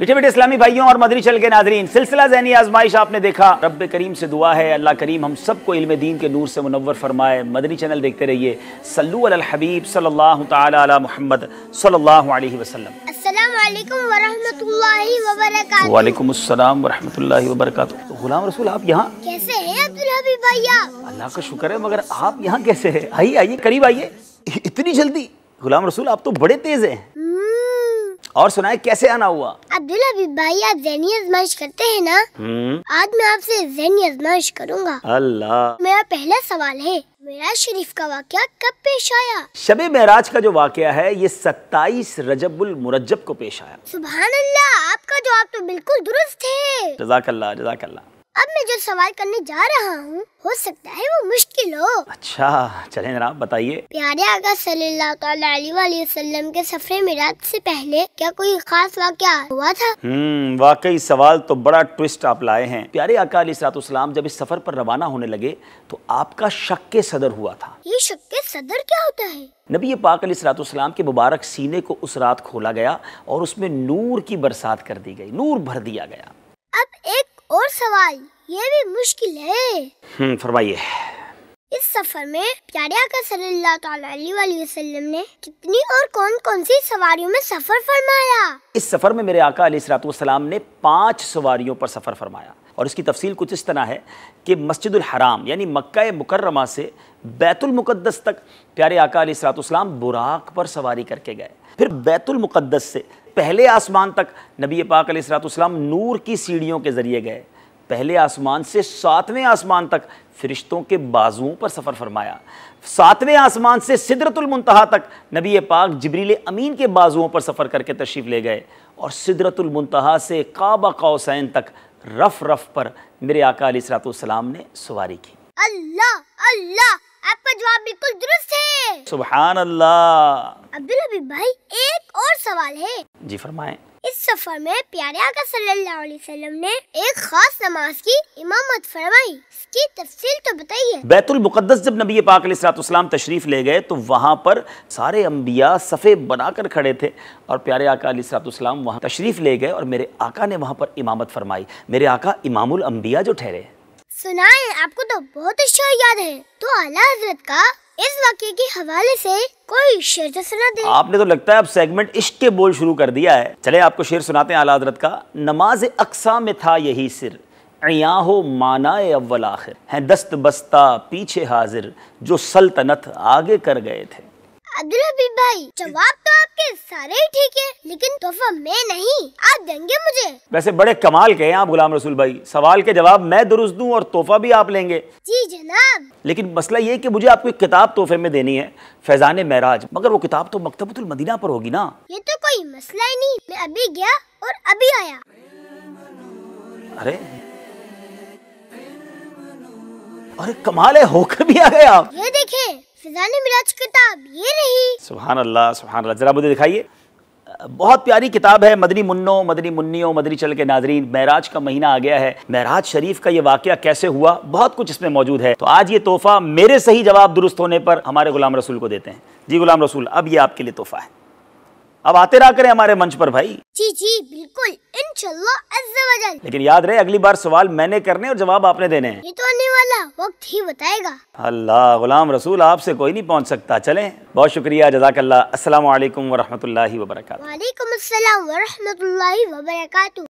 Little bit इस्लामी भाइयों और मदरी चल के नाजरीन सिलसिला जहनी आजमाइश आपने देखा रब करीम से दुआ है अल्लाह करीम हम सबको इल्म दीन के नूर से मुनवर फरमाए मदरी चैनल देखते रहिए सल्लू अल हबीब सल्लल्लाहु ताला अला मोहम्मद सल्लल्लाहु अलैहि वसल्लम वालेकुम अस्सलाम वरहमतुल्लाहि वबरकातु गुलाम रसूल आप यहाँ कैसे हैं अल्लाह का शुक्र है मगर आप यहाँ कैसे है आइए आइए करीब आइए इतनी जल्दी गुलाम रसूल आप तो बड़े तेज है और सुनाए कैसे आना हुआ अब्दुल अभी भाई आप जहनी आजमाइश करते हैं ना हम्म। आज मैं आपसे जहनी आजमाइश करूँगा अल्लाह मेरा पहला सवाल है मेरा शरीफ का वाक्य कब पेश आया शबे महराज का जो वाक्य है ये सत्ताईस रजबुल मुरजब को पेश आया सुबह अल्लाह आपका जवाब तो बिल्कुल दुरुस्त है जजाकल्ला जजाकल्ला अब मैं जो सवाल करने जा रहा हूँ हो सकता है वो मुश्किल हो अच्छा चले जनाब बताइए प्यारे आगा सल्लाम के सफरे मिराज से पहले क्या कोई खास वाक्य हुआ था हम्म, वाकई सवाल तो बड़ा ट्विस्ट आप लाए हैं प्यारे आका सलाम जब इस सफर पर रवाना होने लगे तो आपका शक के सदर हुआ था ये शक के सदर क्या होता है नबी पाक सलाम के मुबारक सीने को उस रात खोला गया और उसमें नूर की बरसात कर दी गई नूर भर दिया गया और सवाल ये भी मुश्किल है हम्म, फरमाइए इस सफर में प्यारे आका ने कितनी और कौन कौन सी सवारियों में सफर फरमाया इस सफर में मेरे आका सलाम ने पांच सवारियों पर सफर फरमाया और इसकी तफसील कुछ इस तरह है कि मस्जिद हराम यानी मक्का मुकर्रमा से बैतुल मुकद्दस तक प्यारे आका सलाम बुराक पर सवारी करके गए फिर बैतुल मुकद्दस से पहले आसमान तक नबी पाक सलाम नूर की सीढ़ियों के ज़रिए गए पहले आसमान से सातवें आसमान तक फरिश्तों के बाजुओं पर सफ़र फरमाया सातवें आसमान से सिदरतुलमतहा तक नबी पाक जबरील अमीन के बाजुओं पर सफ़र करके तशरीफ़ ले गए और सिदरतुलमतहा से काबा कौसैन तक रफ रफ पर मेरे आका सलाम ने सवारी की अल्लाह अल्लाह आपका जवाब बिल्कुल दुरुस्त है सुबहान अल्लाह अब्दुल हबीब भाई एक और सवाल है जी फरमाए इस सफर में प्यारे आका सल्लल्लाहु अलैहि वसल्लम ने एक खास नमाज की इमामत फरमाई इसकी तफसील तो बताइए बैतुल मुकद्दस जब नबी पाक सलाम तशरीफ ले गए तो वहाँ पर सारे अम्बिया सफ़े बनाकर खड़े थे और प्यारे आका सलाम वहाँ तशरीफ ले गए और मेरे आका ने वहाँ पर इमामत फरमाई मेरे आका इमामुल अम्बिया जो ठहरे सुनाए आपको तो बहुत अच्छा याद है तो आला हजरत का इस वाक्य के हवाले से कोई शेर तो सुना दे आपने तो लगता है अब सेगमेंट इश्क के बोल शुरू कर दिया है चले आपको शेर सुनाते हैं आला का नमाज अक्सा में था यही सिर हो माना अव्वल आखिर हैं दस्त बस्ता पीछे हाजिर जो सल्तनत आगे कर गए थे अब्दुल भाई जवाब तो आपके सारे ही ठीक है लेकिन तोहफा मैं नहीं आप देंगे मुझे वैसे बड़े कमाल के हैं आप गुलाम रसूल भाई सवाल के जवाब मैं दुरुस्त दूं और तोहफा भी आप लेंगे जी जनाब लेकिन मसला ये कि मुझे आपको किताब तोहफे में देनी है फैजान महराज मगर वो किताब तो मकतबतुल मदीना पर होगी ना ये तो कोई मसला ही नहीं मैं अभी गया और अभी आया अरे अरे कमाल है होकर भी आ गए आप ये देखें किताब ये रही सुबहान अल्लाह सुबहान अल्लाह ज़रा मुझे दिखाइए बहुत प्यारी किताब है मदनी मुन्नो मदनी मुन्नियों मदनी चल के नाजरीन महराज का महीना आ गया है महराज शरीफ का ये वाक्य कैसे हुआ बहुत कुछ इसमें मौजूद है तो आज ये तोहफ़ा मेरे सही जवाब दुरुस्त होने पर हमारे गुलाम रसूल को देते हैं जी गुलाम रसूल अब ये आपके लिए तोहफ़ा है अब आते रहा करें हमारे मंच पर भाई जी जी बिल्कुल लेकिन याद रहे अगली बार सवाल मैंने करने और जवाब आपने देने ये तो आने वाला वक्त ही बताएगा अल्लाह गुलाम रसूल आपसे कोई नहीं पहुंच सकता चले बहुत शुक्रिया जजाकल्ला असलम वरहमल वरक वालेकुम असलम वरहमल वबरक